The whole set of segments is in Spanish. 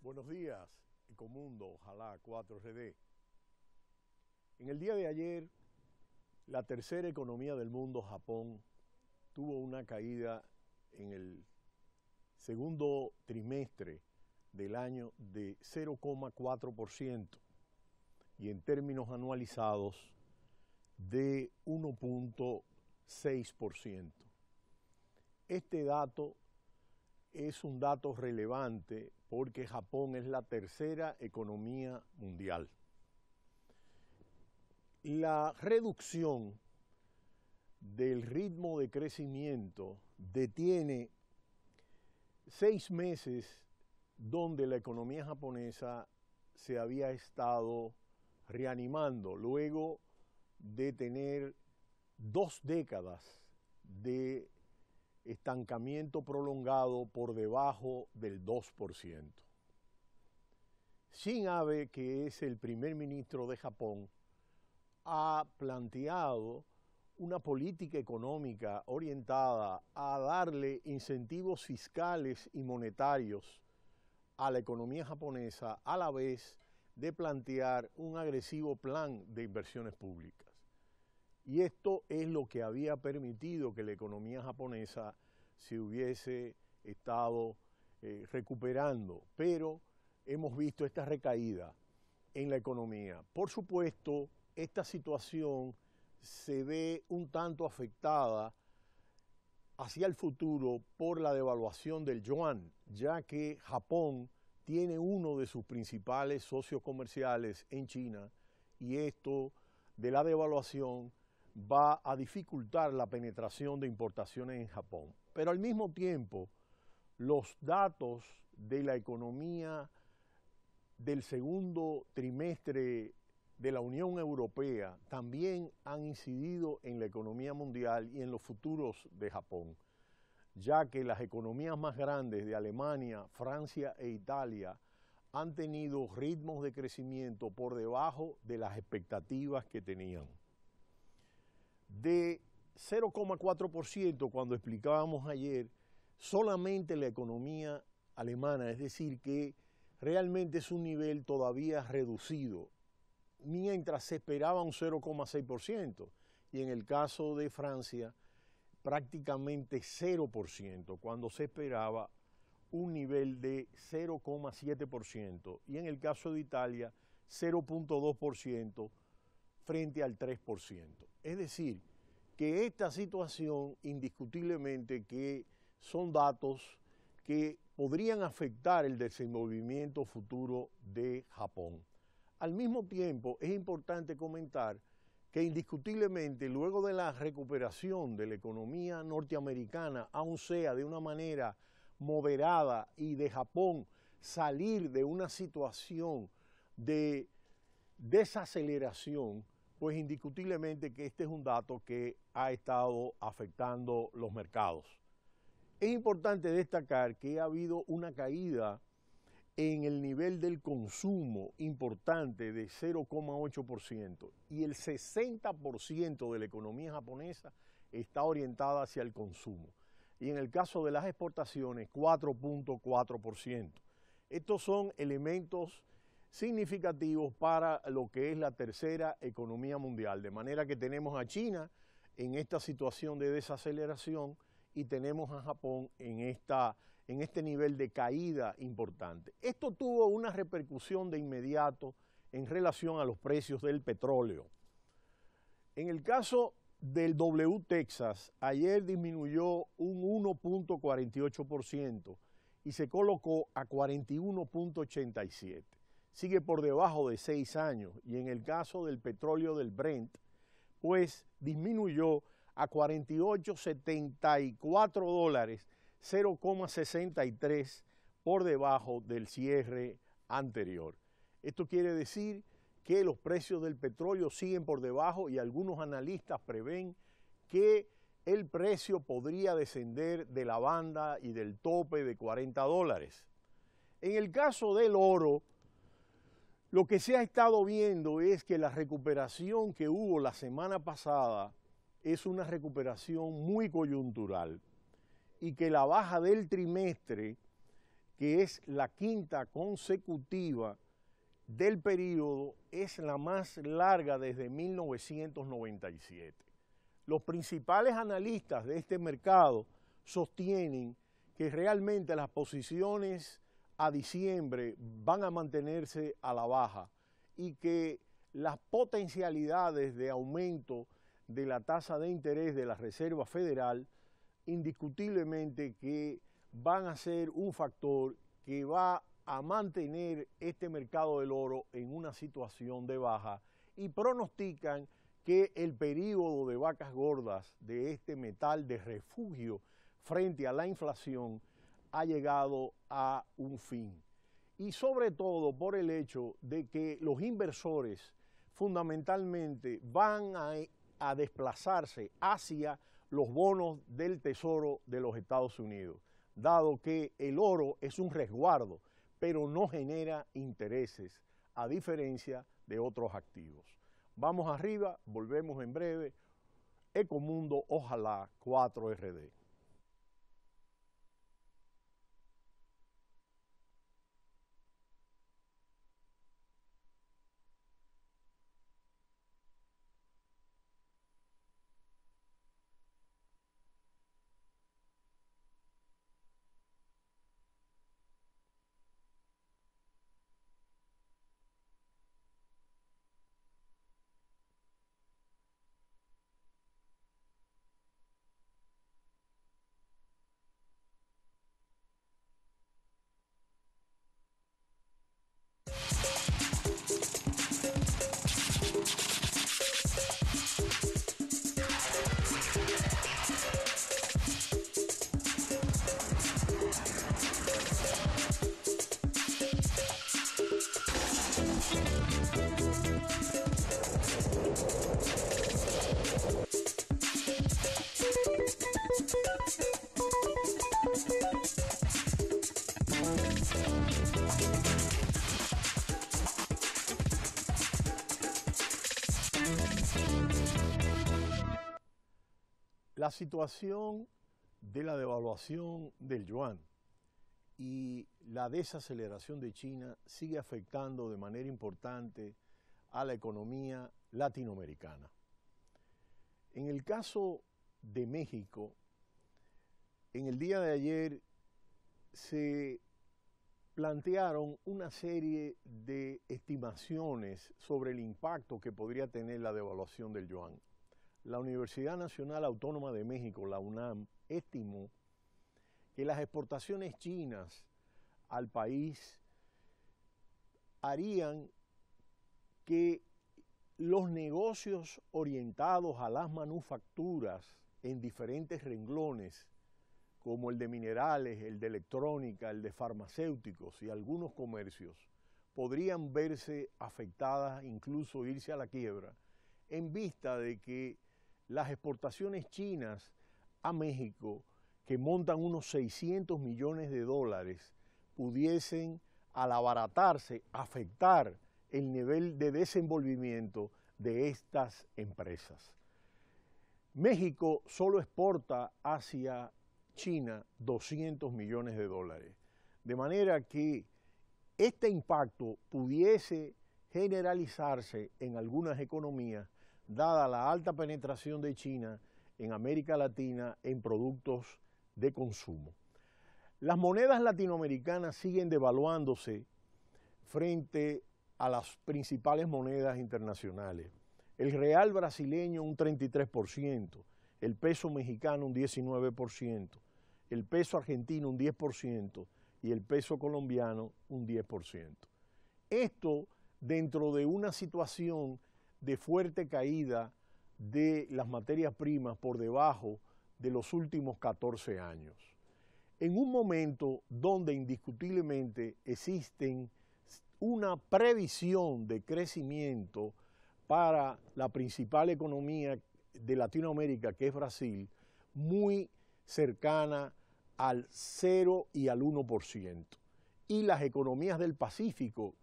Buenos días, Ecomundo, ojalá 4RD. En el día de ayer, la tercera economía del mundo, Japón, tuvo una caída en el segundo trimestre del año de 0,4% y en términos anualizados de 1.6%. Este dato es un dato relevante porque Japón es la tercera economía mundial. La reducción del ritmo de crecimiento detiene seis meses donde la economía japonesa se había estado reanimando luego de tener dos décadas de estancamiento prolongado por debajo del 2%. Shin Abe, que es el primer ministro de Japón, ha planteado una política económica orientada a darle incentivos fiscales y monetarios a la economía japonesa a la vez de plantear un agresivo plan de inversiones públicas. Y esto es lo que había permitido que la economía japonesa se hubiese estado eh, recuperando, pero hemos visto esta recaída en la economía. Por supuesto, esta situación se ve un tanto afectada hacia el futuro por la devaluación del yuan, ya que Japón tiene uno de sus principales socios comerciales en China y esto de la devaluación va a dificultar la penetración de importaciones en Japón. Pero al mismo tiempo, los datos de la economía del segundo trimestre de la Unión Europea también han incidido en la economía mundial y en los futuros de Japón, ya que las economías más grandes de Alemania, Francia e Italia han tenido ritmos de crecimiento por debajo de las expectativas que tenían. De 0,4% cuando explicábamos ayer, solamente la economía alemana, es decir, que realmente es un nivel todavía reducido mientras se esperaba un 0,6%. Y en el caso de Francia, prácticamente 0%, cuando se esperaba un nivel de 0,7%. Y en el caso de Italia, 0,2% frente al 3%. Es decir, que esta situación, indiscutiblemente, que son datos que podrían afectar el desenvolvimiento futuro de Japón. Al mismo tiempo, es importante comentar que indiscutiblemente luego de la recuperación de la economía norteamericana, aun sea de una manera moderada y de Japón salir de una situación de desaceleración, pues indiscutiblemente que este es un dato que ha estado afectando los mercados. Es importante destacar que ha habido una caída en el nivel del consumo importante de 0,8% y el 60% de la economía japonesa está orientada hacia el consumo. Y en el caso de las exportaciones, 4.4%. Estos son elementos significativos para lo que es la tercera economía mundial, de manera que tenemos a China en esta situación de desaceleración y tenemos a Japón en esta en este nivel de caída importante. Esto tuvo una repercusión de inmediato en relación a los precios del petróleo. En el caso del W Texas, ayer disminuyó un 1.48% y se colocó a 41.87. Sigue por debajo de seis años y en el caso del petróleo del Brent, pues disminuyó a 48.74 dólares 0,63 por debajo del cierre anterior. Esto quiere decir que los precios del petróleo siguen por debajo y algunos analistas prevén que el precio podría descender de la banda y del tope de 40 dólares. En el caso del oro, lo que se ha estado viendo es que la recuperación que hubo la semana pasada es una recuperación muy coyuntural y que la baja del trimestre, que es la quinta consecutiva del periodo, es la más larga desde 1997. Los principales analistas de este mercado sostienen que realmente las posiciones a diciembre van a mantenerse a la baja y que las potencialidades de aumento de la tasa de interés de la Reserva Federal indiscutiblemente que van a ser un factor que va a mantener este mercado del oro en una situación de baja y pronostican que el periodo de vacas gordas de este metal de refugio frente a la inflación ha llegado a un fin. Y sobre todo por el hecho de que los inversores fundamentalmente van a, desplazarse hacia los bonos del Tesoro de los Estados Unidos, dado que el oro es un resguardo, pero no genera intereses, a diferencia de otros activos. Vamos arriba, volvemos en breve. Ecomundo, ojalá 4RD. La situación de la devaluación del yuan y la desaceleración de China sigue afectando de manera importante a la economía latinoamericana. En el caso de México, en el día de ayer se plantearon una serie de estimaciones sobre el impacto que podría tener la devaluación del yuan la Universidad Nacional Autónoma de México, la UNAM, estimó que las exportaciones chinas al país harían que los negocios orientados a las manufacturas en diferentes renglones, como el de minerales, el de electrónica, el de farmacéuticos y algunos comercios, podrían verse afectadas, incluso irse a la quiebra, en vista de que las exportaciones chinas a México, que montan unos 600 millones de dólares, pudiesen, al abaratarse, afectar el nivel de desenvolvimiento de estas empresas. México solo exporta hacia China 200 millones de dólares, de manera que este impacto pudiese generalizarse en algunas economías dada la alta penetración de China en América Latina en productos de consumo. Las monedas latinoamericanas siguen devaluándose frente a las principales monedas internacionales. El real brasileño un 33%, el peso mexicano un 19%, el peso argentino un 10% y el peso colombiano un 10%. Esto dentro de una situación de fuerte caída de las materias primas por debajo de los últimos 14 años. En un momento donde indiscutiblemente existen una previsión de crecimiento para la principal economía de Latinoamérica, que es Brasil, muy cercana al 0 y al 1%. Y las economías del Pacífico,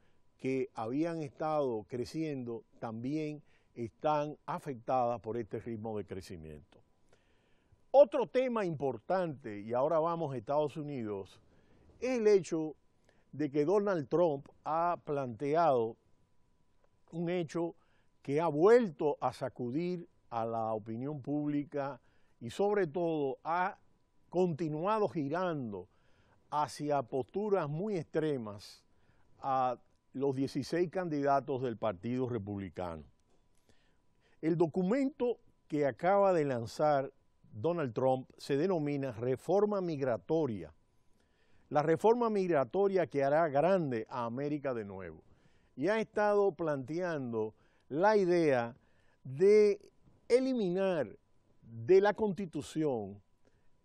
que habían estado creciendo también están afectadas por este ritmo de crecimiento. Otro tema importante, y ahora vamos a Estados Unidos, es el hecho de que Donald Trump ha planteado un hecho que ha vuelto a sacudir a la opinión pública y sobre todo ha continuado girando hacia posturas muy extremas, a los 16 candidatos del Partido Republicano. El documento que acaba de lanzar Donald Trump se denomina Reforma Migratoria. La reforma migratoria que hará grande a América de nuevo. Y ha estado planteando la idea de eliminar de la Constitución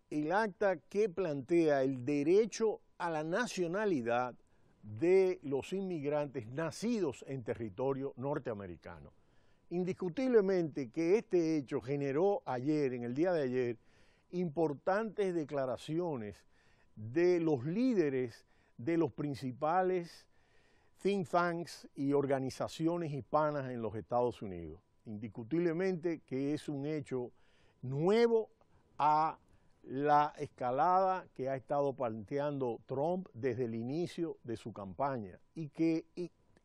el acta que plantea el derecho a la nacionalidad de los inmigrantes nacidos en territorio norteamericano. Indiscutiblemente que este hecho generó ayer, en el día de ayer, importantes declaraciones de los líderes de los principales think tanks y organizaciones hispanas en los Estados Unidos. Indiscutiblemente que es un hecho nuevo a la escalada que ha estado planteando Trump desde el inicio de su campaña y que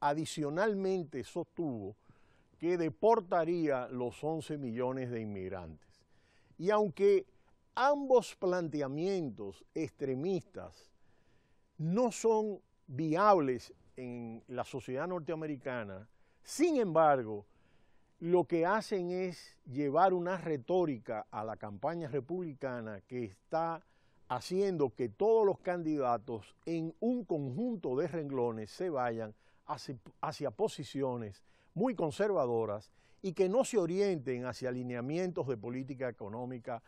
adicionalmente sostuvo que deportaría los 11 millones de inmigrantes. Y aunque ambos planteamientos extremistas no son viables en la sociedad norteamericana, sin embargo, lo que hacen es llevar una retórica a la campaña republicana que está haciendo que todos los candidatos en un conjunto de renglones se vayan hacia, posiciones muy conservadoras y que no se orienten hacia alineamientos de política económica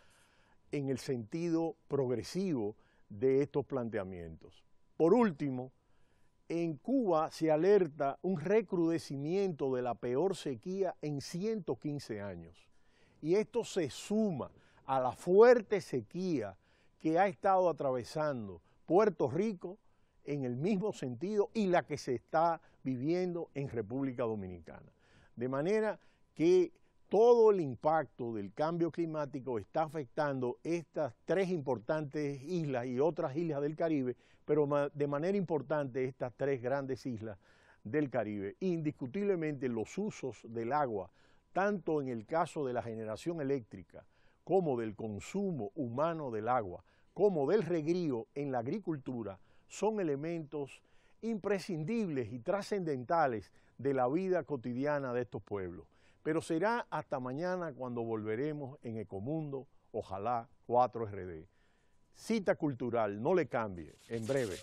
en el sentido progresivo de estos planteamientos. Por último, en Cuba se alerta un recrudecimiento de la peor sequía en 115 años. Y esto se suma a la fuerte sequía que ha estado atravesando Puerto Rico en el mismo sentido y la que se está viviendo en República Dominicana. De manera que todo el impacto del cambio climático está afectando estas tres importantes islas y otras islas del Caribe, pero de manera importante estas tres grandes islas del Caribe. Indiscutiblemente los usos del agua, tanto en el caso de la generación eléctrica como del consumo humano del agua, como del regrío en la agricultura, son elementos imprescindibles y trascendentales de la vida cotidiana de estos pueblos. Pero será hasta mañana cuando volveremos en Ecomundo, ojalá 4RD. Cita cultural, no le cambie, en breve.